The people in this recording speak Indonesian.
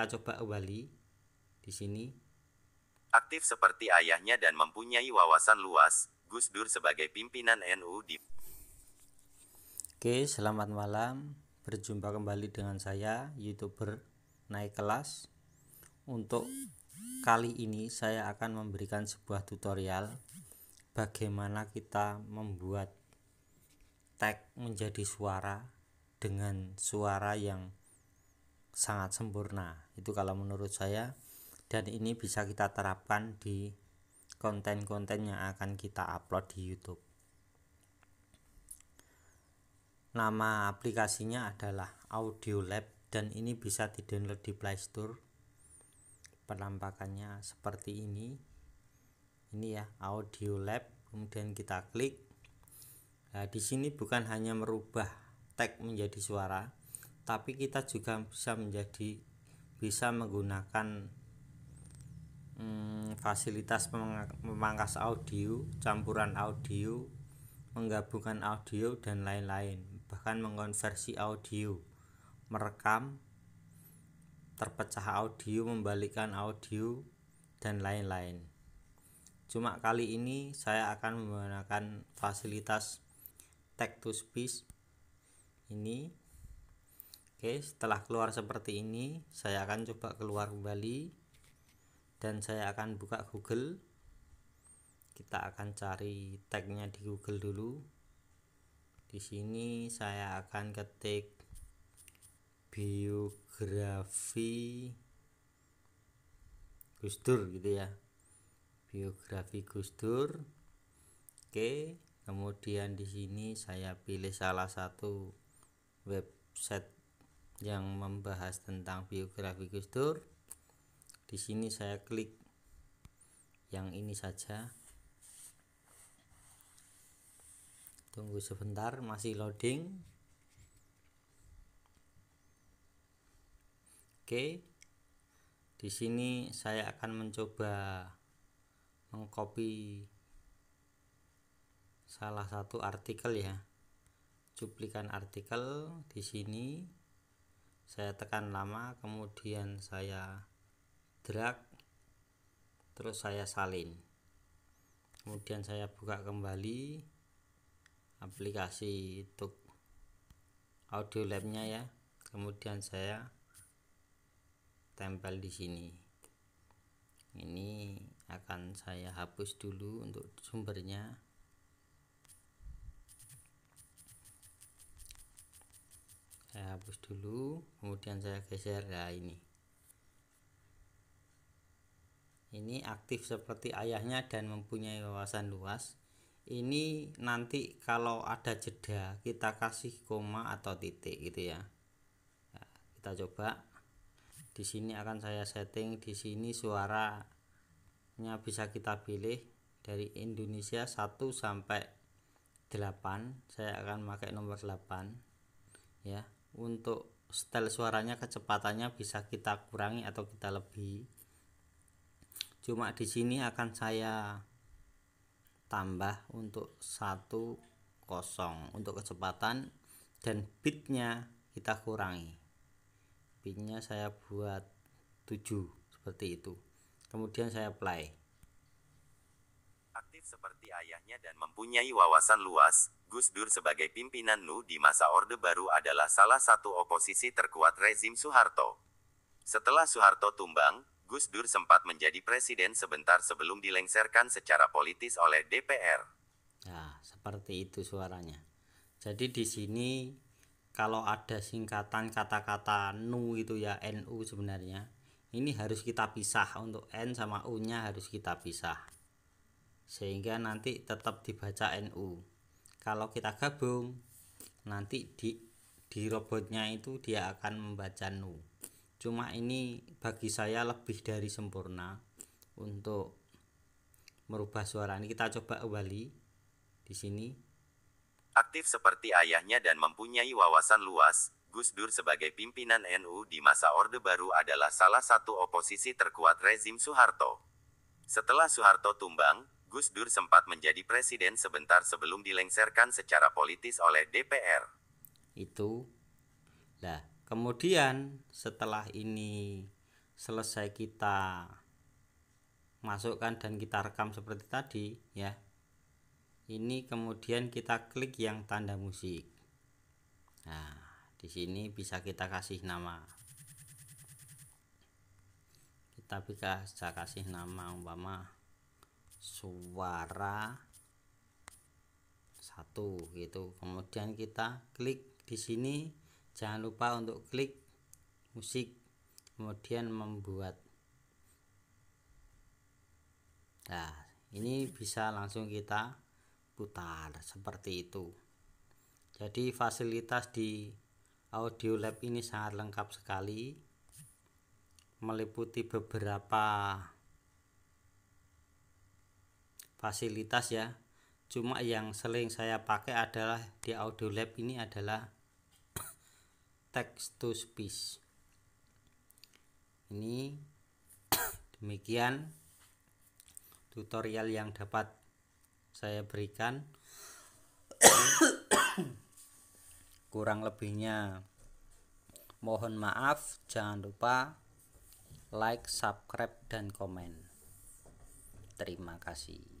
kita coba awali di sini. Aktif seperti ayahnya dan mempunyai wawasan luas, Gus Dur sebagai pimpinan NU di Oke, selamat malam. Berjumpa kembali dengan saya, YouTuber Naik Kelas. Untuk kali ini saya akan memberikan sebuah tutorial bagaimana kita membuat tag menjadi suara dengan suara yang sangat sempurna itu kalau menurut saya dan ini bisa kita terapkan di konten-konten yang akan kita upload di YouTube nama aplikasinya adalah Audio Lab dan ini bisa di download di Play Store penampakannya seperti ini ini ya Audio Lab kemudian kita klik nah di sini bukan hanya merubah tag menjadi suara tapi kita juga bisa menjadi bisa menggunakan hmm, fasilitas memangkas audio, campuran audio, menggabungkan audio dan lain-lain, bahkan mengkonversi audio, merekam terpecah audio, membalikan audio dan lain-lain. Cuma kali ini saya akan menggunakan fasilitas text to speech ini Oke, setelah keluar seperti ini, saya akan coba keluar kembali dan saya akan buka Google. Kita akan cari tagnya di Google dulu. Di sini saya akan ketik biografi Gus Dur gitu ya. Biografi Gus Dur. Oke, kemudian di sini saya pilih salah satu website yang membahas tentang biografi Gus Dur. Di sini saya klik yang ini saja. Tunggu sebentar, masih loading. Oke. Di sini saya akan mencoba mengcopy salah satu artikel ya. Cuplikan artikel di sini saya tekan lama kemudian saya drag terus saya salin kemudian saya buka kembali aplikasi untuk audio labnya ya kemudian saya tempel di sini ini akan saya hapus dulu untuk sumbernya saya hapus dulu kemudian saya geser ya ini ini aktif seperti ayahnya dan mempunyai wawasan luas ini nanti kalau ada jeda kita kasih koma atau titik gitu ya nah, kita coba di sini akan saya setting di sini suaranya bisa kita pilih dari Indonesia 1 sampai 8 saya akan pakai nomor 8 ya untuk style suaranya kecepatannya bisa kita kurangi atau kita lebih cuma di sini akan saya tambah untuk satu kosong untuk kecepatan dan bitnya kita kurangi Bitnya saya buat 7 seperti itu kemudian saya play aktif seperti ayahnya dan mempunyai wawasan luas, Gus Dur sebagai pimpinan NU di masa Orde Baru adalah salah satu oposisi terkuat rezim Soeharto. Setelah Soeharto tumbang, Gus Dur sempat menjadi presiden sebentar sebelum dilengsarkan secara politis oleh DPR. Nah, seperti itu suaranya. Jadi di sini kalau ada singkatan kata-kata NU itu ya NU sebenarnya ini harus kita pisah untuk N sama U nya harus kita pisah sehingga nanti tetap dibaca NU kalau kita gabung nanti di di robotnya itu dia akan membaca nu cuma ini bagi saya lebih dari sempurna untuk merubah suara ini kita coba kembali di sini aktif seperti ayahnya dan mempunyai wawasan luas Gus Dur sebagai pimpinan NU di masa Orde Baru adalah salah satu oposisi terkuat rezim Soeharto. Setelah Soeharto tumbang, Gus Dur sempat menjadi presiden sebentar sebelum dilengsarkan secara politis oleh DPR. Itu. lah. kemudian setelah ini selesai kita masukkan dan kita rekam seperti tadi ya. Ini kemudian kita klik yang tanda musik. Nah, di sini bisa kita kasih nama Kita bisa kasih nama umpama suara satu gitu kemudian kita klik di sini jangan lupa untuk klik musik kemudian membuat nah ini bisa langsung kita putar seperti itu jadi fasilitas di audio lab ini sangat lengkap sekali meliputi beberapa fasilitas ya cuma yang sering saya pakai adalah di audio lab ini adalah text to speech ini demikian tutorial yang dapat saya berikan kurang lebihnya mohon maaf jangan lupa like subscribe dan komen terima kasih